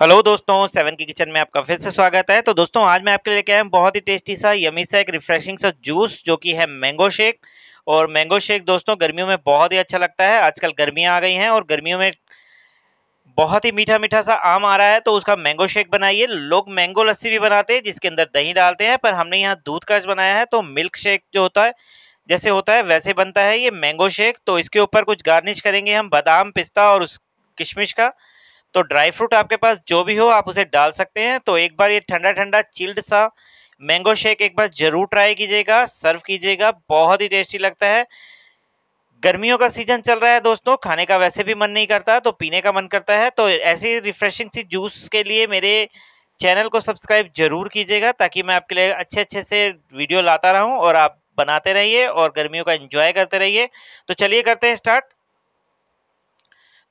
Hello दोस्तों seven के kitchen में आपका फिर से स्वागत है तो दोस्तों आज मैं आपके लिए आया हूँ बहुत ही टेस्टी सा यमी सा एक रिफ्रेशिंग सा जूस जो कि है मैंगो शेक और मैंगो शेक दोस्तों गर्मियों में बहुत ही अच्छा लगता है आजकल गर्मियाँ आ गई हैं और गर्मियों में बहुत ही मीठा मीठा सा आम आ रहा है तो उसका मैंगो शेक बनाइए लोग मैंगो लस्सी भी बनाते हैं जिसके अंदर दही डालते हैं पर हमने यहाँ दूध का बनाया है तो मिल्क शेक जो होता है जैसे होता है वैसे बनता है ये मैंगो शेक तो इसके ऊपर कुछ गार्निश करेंगे हम बादाम पिस्ता और उस किशमिश का तो ड्राई फ्रूट आपके पास जो भी हो आप उसे डाल सकते हैं तो एक बार ये ठंडा ठंडा चिल्ड सा मैंगो शेक एक बार ज़रूर ट्राई कीजिएगा सर्व कीजिएगा बहुत ही टेस्टी लगता है गर्मियों का सीजन चल रहा है दोस्तों खाने का वैसे भी मन नहीं करता तो पीने का मन करता है तो ऐसी रिफ्रेशिंग सी जूस के लिए मेरे चैनल को सब्सक्राइब जरूर कीजिएगा ताकि मैं आपके लिए अच्छे अच्छे से वीडियो लाता रहूं और आप बनाते रहिए और गर्मियों का एंजॉय करते रहिए तो चलिए करते हैं स्टार्ट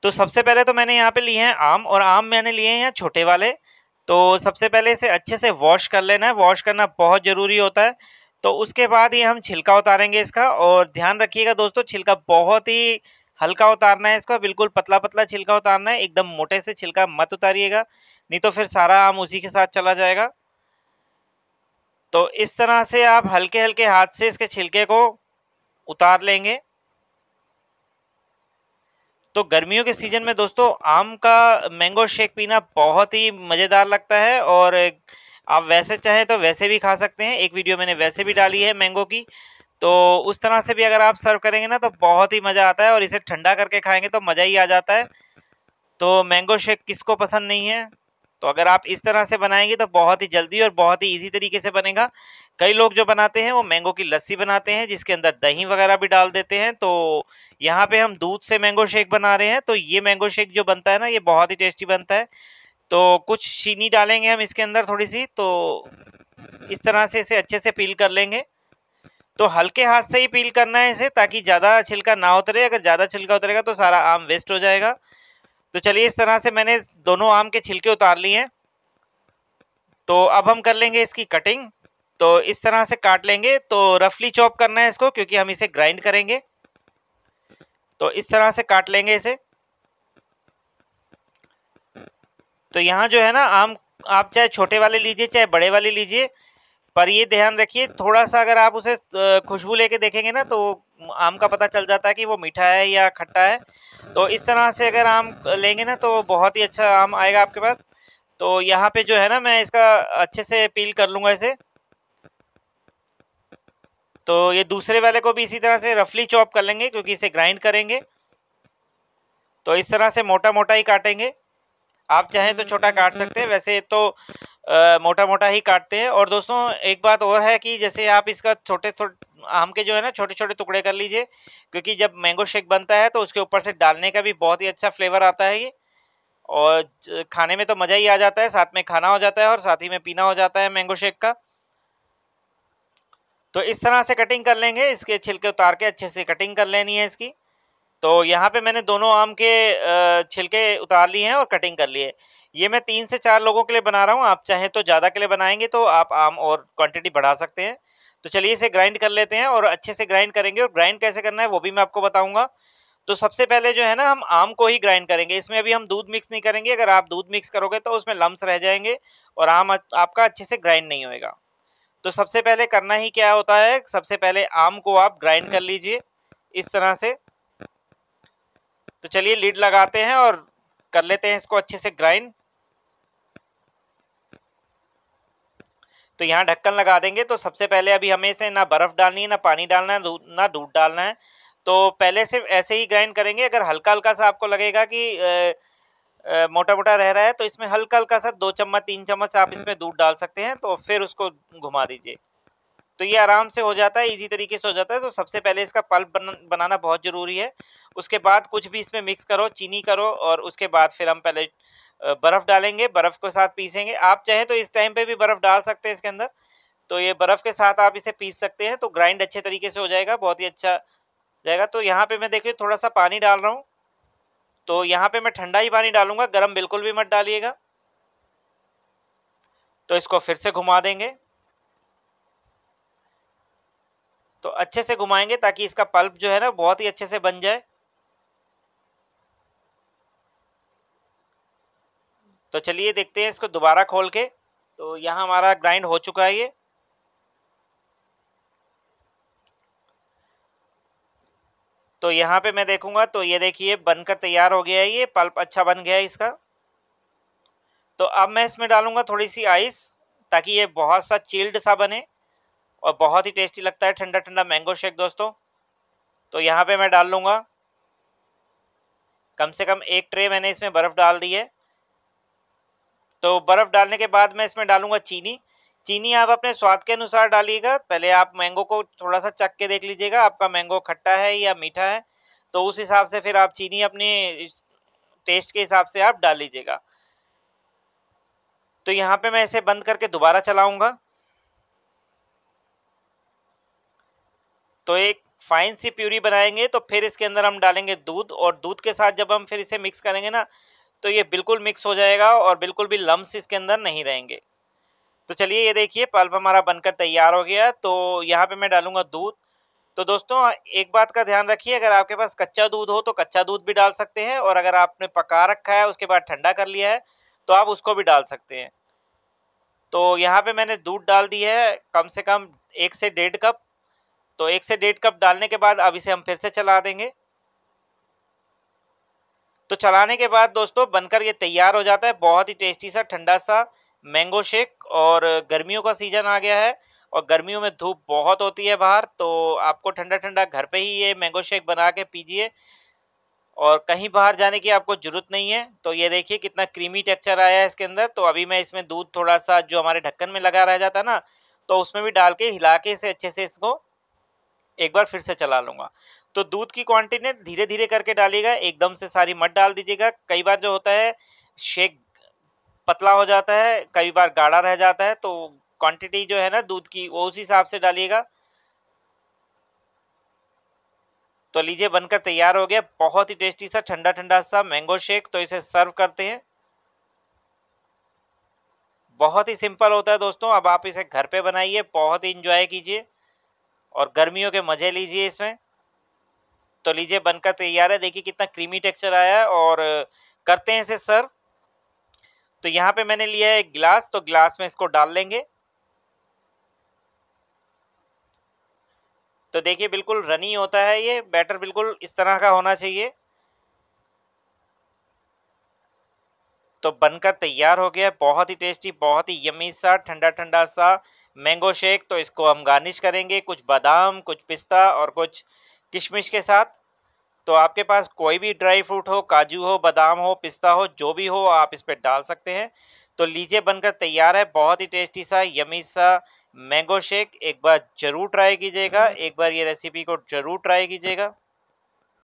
तो सबसे पहले तो मैंने यहाँ पे लिए हैं आम और आम मैंने लिए हैं छोटे वाले तो सबसे पहले इसे अच्छे से वॉश कर लेना है वॉश करना बहुत ज़रूरी होता है तो उसके बाद ये हम छिलका उतारेंगे इसका और ध्यान रखिएगा दोस्तों छिलका बहुत ही हल्का उतारना है इसका बिल्कुल पतला पतला छिलका उतारना है एकदम मोटे से छिलका मत उतारिएगा नहीं तो फिर सारा आम उसी के साथ चला जाएगा तो इस तरह से आप हल्के हल्के हाथ से इसके छिलके को उतार लेंगे तो गर्मियों के सीजन में दोस्तों आम का मैंगो शेक पीना बहुत ही मज़ेदार लगता है और आप वैसे चाहे तो वैसे भी खा सकते हैं एक वीडियो मैंने वैसे भी डाली है मैंगो की तो उस तरह से भी अगर आप सर्व करेंगे ना तो बहुत ही मज़ा आता है और इसे ठंडा करके खाएंगे तो मज़ा ही आ जाता है तो मैंगो शेक किसको पसंद नहीं है तो अगर आप इस तरह से बनाएंगे तो बहुत ही जल्दी और बहुत ही ईजी तरीके से बनेगा कई लोग जो बनाते हैं वो मैंगो की लस्सी बनाते हैं जिसके अंदर दही वगैरह भी डाल देते हैं तो यहाँ पे हम दूध से मैंगो शेक बना रहे हैं तो ये मैंगो शेक जो बनता है ना ये बहुत ही टेस्टी बनता है तो कुछ चीनी डालेंगे हम इसके अंदर थोड़ी सी तो इस तरह से इसे अच्छे से पील कर लेंगे तो हल्के हाथ से ही पील करना है इसे ताकि ज़्यादा छिलका ना उतरे अगर ज़्यादा छिलका उतरेगा तो सारा आम वेस्ट हो जाएगा तो चलिए इस तरह से मैंने दोनों आम के छिलके उतार लिए हैं तो अब हम कर लेंगे इसकी कटिंग तो इस तरह से काट लेंगे तो रफली चॉप करना है इसको क्योंकि हम इसे ग्राइंड करेंगे तो इस तरह से काट लेंगे इसे तो यहाँ जो है ना आम आप चाहे छोटे वाले लीजिए चाहे बड़े वाले लीजिए पर ये ध्यान रखिए थोड़ा सा अगर आप उसे खुशबू लेके देखेंगे ना तो आम का पता चल जाता है कि वो मीठा है या खट्टा है तो इस तरह से अगर आम लेंगे ना तो बहुत ही अच्छा आम आएगा आपके पास तो यहाँ पे जो है ना मैं इसका अच्छे से पील कर लूँगा इसे तो ये दूसरे वाले को भी इसी तरह से रफली चॉप कर लेंगे क्योंकि इसे ग्राइंड करेंगे तो इस तरह से मोटा मोटा ही काटेंगे आप चाहें तो छोटा काट सकते हैं वैसे तो आ, मोटा मोटा ही काटते हैं और दोस्तों एक बात और है कि जैसे आप इसका छोटे छोटे आम के जो है ना छोटे छोटे टुकड़े कर लीजिए क्योंकि जब मैंगो शेक बनता है तो उसके ऊपर से डालने का भी बहुत ही अच्छा फ्लेवर आता है ये और खाने में तो मज़ा ही आ जाता है साथ में खाना हो जाता है और साथ ही में पीना हो जाता है मैंगो शेक का तो इस तरह से कटिंग कर लेंगे इसके छिलके उतार के अच्छे से कटिंग कर लेनी है इसकी तो यहाँ पे मैंने दोनों आम के छिलके उतार लिए हैं और कटिंग कर लिए ये मैं तीन से चार लोगों के लिए बना रहा हूँ आप चाहें तो ज़्यादा के लिए बनाएंगे तो आप आम और क्वांटिटी बढ़ा सकते हैं तो चलिए इसे ग्राइंड कर लेते हैं और अच्छे से ग्राइंड करेंगे और ग्राइंड कैसे करना है वो भी मैं आपको बताऊँगा तो सबसे पहले जो है ना हम आम को ही ग्राइंड करेंगे इसमें अभी हम दूध मिक्स नहीं करेंगे अगर आप दूध मिक्स करोगे तो उसमें लम्स रह जाएंगे और आम आपका अच्छे से ग्राइंड नहीं होएगा तो सबसे पहले करना ही क्या होता है सबसे पहले आम को आप ग्राइंड कर लीजिए इस तरह से तो चलिए लीड लगाते हैं और कर लेते हैं इसको अच्छे से ग्राइंड तो यहाँ ढक्कन लगा देंगे तो सबसे पहले अभी हमें इसे ना बर्फ़ डालनी है ना पानी डालना है ना दूध डालना है तो पहले सिर्फ ऐसे ही ग्राइंड करेंगे अगर हल्का हल्का सा आपको लगेगा कि मोटा मोटा रह रहा है तो इसमें हल्का हल्का सा दो चम्मच तीन चम्मच आप इसमें दूध डाल सकते हैं तो फिर उसको घुमा दीजिए तो ये आराम से हो जाता है इजी तरीके से हो जाता है तो सबसे पहले इसका पल्प बन, बनाना बहुत ज़रूरी है उसके बाद कुछ भी इसमें मिक्स करो चीनी करो और उसके बाद फिर हम पहले बर्फ़ डालेंगे बर्फ़ के साथ पीसेंगे आप चाहें तो इस टाइम पे भी बर्फ़ डाल सकते हैं इसके अंदर तो ये बर्फ़ के साथ आप इसे पीस सकते हैं तो ग्राइंड अच्छे तरीके से हो जाएगा बहुत ही अच्छा जाएगा तो यहाँ पर मैं देखिए थोड़ा सा पानी डाल रहा हूँ तो यहाँ पे मैं ठंडा ही पानी डालूंगा गर्म बिल्कुल भी मत डालिएगा तो इसको फिर से घुमा देंगे तो अच्छे से घुमाएंगे ताकि इसका पल्प जो है ना बहुत ही अच्छे से बन जाए तो चलिए देखते हैं इसको दोबारा खोल के तो यहाँ हमारा ग्राइंड हो चुका है ये तो यहाँ पे मैं देखूंगा तो ये देखिए बनकर तैयार हो गया है ये पल्प अच्छा बन गया है इसका तो अब मैं इसमें डालूंगा थोड़ी सी आइस ताकि ये बहुत सा चिल्ड सा बने और बहुत ही टेस्टी लगता है ठंडा ठंडा मैंगो शेक दोस्तों तो यहाँ पे मैं डाल लूँगा कम से कम एक ट्रे मैंने इसमें बर्फ़ डाल दी है तो बर्फ़ डालने के बाद मैं इसमें डालूँगा चीनी चीनी आप अपने स्वाद के अनुसार डालिएगा पहले आप मैंगो को थोड़ा सा चक के देख लीजिएगा आपका मैंगो खट्टा है या मीठा है तो उस हिसाब से फिर आप चीनी अपने टेस्ट के हिसाब से आप डाल लीजिएगा तो यहाँ पे मैं इसे बंद करके दोबारा चलाऊंगा तो एक फाइन सी प्यूरी बनाएंगे तो फिर इसके अंदर हम डालेंगे दूध और दूध के साथ जब हम फिर इसे मिक्स करेंगे ना तो ये बिल्कुल मिक्स हो जाएगा और बिल्कुल भी लम्स इसके अंदर नहीं रहेंगे तो चलिए ये देखिए पल्प हमारा बनकर तैयार हो गया तो यहाँ पे मैं डालूंगा दूध तो दोस्तों एक बात का ध्यान रखिए अगर आपके पास कच्चा दूध हो तो कच्चा दूध भी डाल सकते हैं और अगर आपने पका रखा है उसके बाद ठंडा कर लिया है तो आप उसको भी डाल सकते हैं तो यहाँ पे मैंने दूध डाल दी है कम से कम एक से डेढ़ कप तो एक से डेढ़ कप डालने के बाद अब इसे हम फिर से चला देंगे तो चलाने के बाद दोस्तों बनकर ये तैयार हो जाता है बहुत ही टेस्टी सा ठंडा सा मैंगो शेक और गर्मियों का सीज़न आ गया है और गर्मियों में धूप बहुत होती है बाहर तो आपको ठंडा ठंडा घर पे ही ये मैंगो शेक बना के पीजिए और कहीं बाहर जाने की आपको ज़रूरत नहीं है तो ये देखिए कितना क्रीमी टेक्सचर आया है इसके अंदर तो अभी मैं इसमें दूध थोड़ा सा जो हमारे ढक्कन में लगा रह जाता है ना तो उसमें भी डाल के हिला के इसे अच्छे से इसको एक बार फिर से चला लूँगा तो दूध की क्वांटिटी धीरे धीरे करके डालिएगा एकदम से सारी मट डाल दीजिएगा कई बार जो होता है शेक पतला हो जाता है कई बार गाढ़ा रह जाता है तो क्वांटिटी जो है ना दूध की वो उस हिसाब से डालिएगा तो लीजिए बनकर तैयार हो गया बहुत ही टेस्टी सा ठंडा ठंडा सा मैंगो शेक तो इसे सर्व करते हैं बहुत ही सिंपल होता है दोस्तों अब आप इसे घर पे बनाइए बहुत ही इंजॉय कीजिए और गर्मियों के मज़े लीजिए इसमें तो लीजिए बनकर तैयार है देखिए कितना क्रीमी टेक्सचर आया है और करते हैं इसे सर्व तो यहां पे मैंने लिया है एक गिलास तो गिलास में इसको डाल लेंगे तो देखिए बिल्कुल रनी होता है ये बैटर बिल्कुल इस तरह का होना चाहिए तो बनकर तैयार हो गया बहुत ही टेस्टी बहुत ही यमी सा ठंडा ठंडा सा मैंगो शेक तो इसको हम गार्निश करेंगे कुछ बादाम कुछ पिस्ता और कुछ किशमिश के साथ तो आपके पास कोई भी ड्राई फ्रूट हो काजू हो बादाम हो पिस्ता हो जो भी हो आप इस पर डाल सकते हैं तो लीजिए बनकर तैयार है बहुत ही टेस्टी सा यमी सा मैंगो शेक एक बार ज़रूर ट्राई कीजिएगा हम्म। एक बार ये रेसिपी को ज़रूर ट्राई कीजिएगा